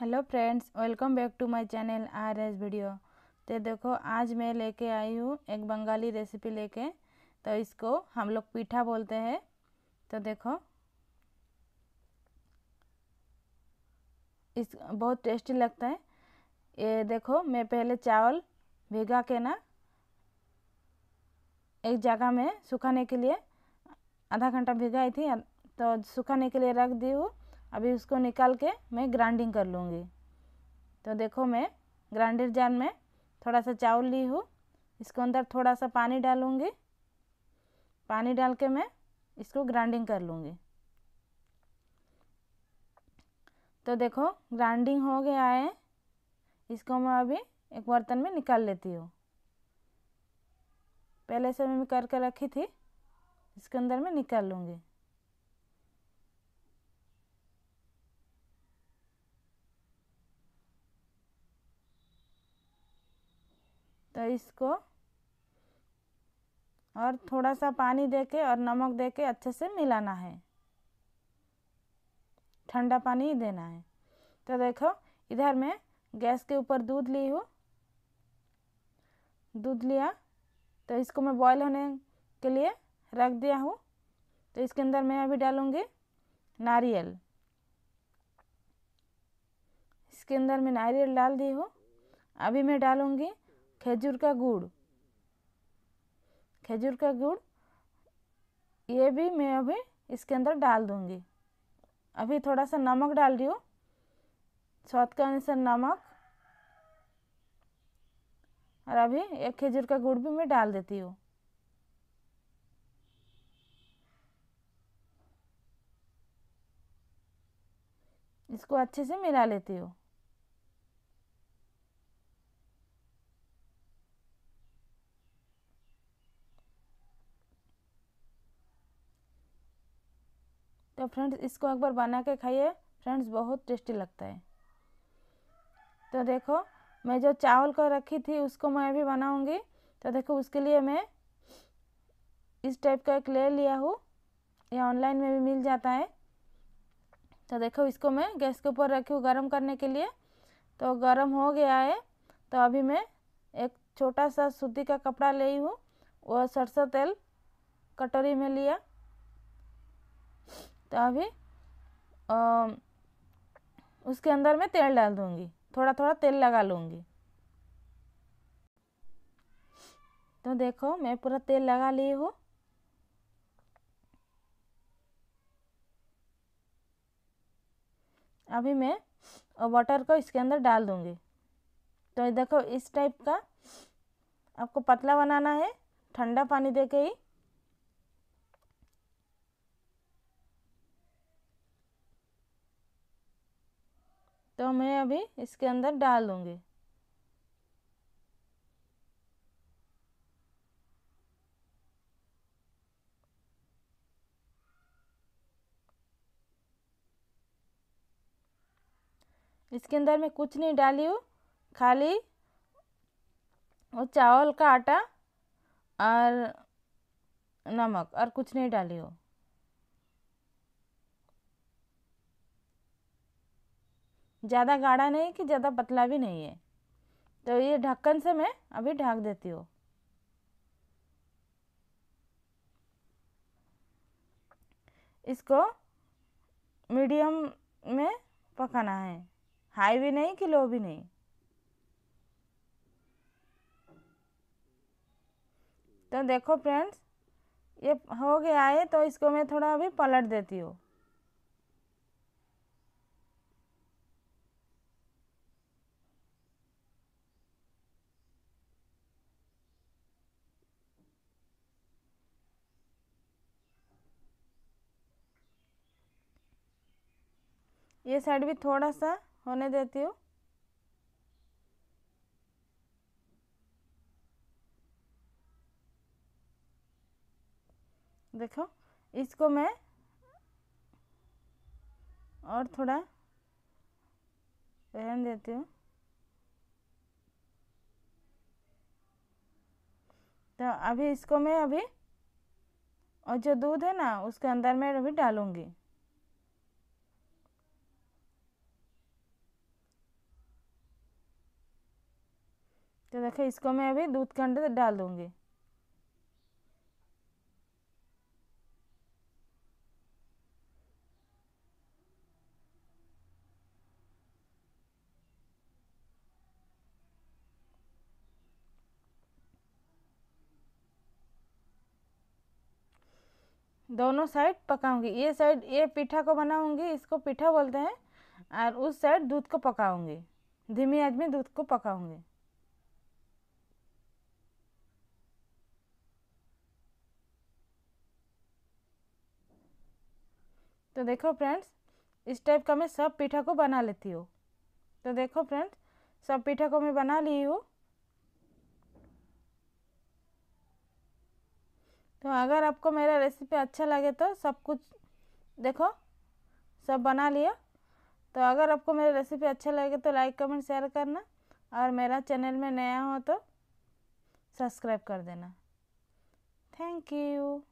hello friends welcome back to my channel R S video तो देखो आज मैं लेके आई हूँ एक बंगाली रेसिपी लेके तो इसको हम लोग पीठा बोलते हैं तो देखो इस बहुत टेस्टी लगता है ये देखो मैं पहले चावल भिगा के ना एक जगह में सुखाने के लिए आधा घंटा भिगाई थी तो सुखाने के लिए रख दी हूँ अभी उसको निकाल के मैं ग्राइंडिंग कर लूँगी तो देखो मैं ग्राइंडर जान में थोड़ा सा चावल ली हूँ इसको अंदर थोड़ा सा पानी डालूँगी पानी डाल के मैं इसको ग्राइंडिंग कर लूँगी तो देखो ग्राइंडिंग हो गया है इसको मैं अभी एक बर्तन में निकाल लेती हूँ पहले से मैं करके रखी थी इसके अंदर मैं निकाल लूँगी तो इसको और थोड़ा सा पानी देके और नमक देके अच्छे से मिलाना है ठंडा पानी ही देना है तो देखो इधर मैं गैस के ऊपर दूध ली हूँ दूध लिया तो इसको मैं बॉईल होने के लिए रख दिया हूँ तो इसके अंदर मैं अभी डालूँगी नारियल इसके अंदर मैं नारियल डाल दी हूँ अभी मैं डालूँगी खजूर का गुड़ खजूर का गुड़ ये भी मैं अभी इसके अंदर डाल दूंगी अभी थोड़ा सा नमक डाल रही हूँ स्वाद के अनुसार नमक और अभी एक खजूर का गुड़ भी मैं डाल देती हूँ इसको अच्छे से मिला लेती हूँ तो फ्रेंड्स इसको एक बार बना के खाइए फ्रेंड्स बहुत टेस्टी लगता है तो देखो मैं जो चावल को रखी थी उसको मैं अभी बनाऊंगी तो देखो उसके लिए मैं इस टाइप का एक ले लिया हूँ ये ऑनलाइन में भी मिल जाता है तो देखो इसको मैं गैस के ऊपर रखी हूँ गर्म करने के लिए तो गर्म हो गया है तो अभी मैं एक छोटा सा सूती का कपड़ा ले हूँ वो सरसों तेल कटोरी में लिया अभी आ, उसके अंदर मैं तेल डाल दूँगी थोड़ा थोड़ा तेल लगा लूँगी तो देखो मैं पूरा तेल लगा ली हूँ अभी मैं वाटर को इसके अंदर डाल दूँगी तो देखो इस टाइप का आपको पतला बनाना है ठंडा पानी दे के ही मैं अभी इसके अंदर डाल दूँगी इसके अंदर मैं कुछ नहीं डाली हूँ खाली वो चावल का आटा और नमक और कुछ नहीं डाली हो ज़्यादा गाढ़ा नहीं कि ज़्यादा पतला भी नहीं है तो ये ढक्कन से मैं अभी ढक देती हूँ इसको मीडियम में पकाना है हाई भी नहीं कि लो भी नहीं तो देखो फ्रेंड्स ये हो गया है तो इसको मैं थोड़ा अभी पलट देती हूँ ये साइड भी थोड़ा सा होने देती हूँ देखो इसको मैं और थोड़ा पहन देती हूँ तो अभी इसको मैं अभी और जो दूध है ना उसके अंदर मैं अभी डालूँगी तो देखो इसको मैं अभी दूध के अंदर डाल दूँगी दोनों साइड पकाऊंगी ये साइड ये पीठा को बनाऊंगी इसको पीठा बोलते हैं और उस साइड दूध को पकाऊंगी धीमी आज में दूध को पकाऊंगी तो देखो फ्रेंड्स इस टाइप का मैं सब पीठा को बना लेती हूँ तो देखो फ्रेंड्स सब पीठा को मैं बना ली हूँ तो अगर आपको मेरा रेसिपी अच्छा लगे तो सब कुछ देखो सब बना लिया तो अगर आपको मेरा रेसिपी अच्छा लगे तो लाइक कमेंट शेयर करना और मेरा चैनल में नया हो तो सब्सक्राइब कर देना थैंक यू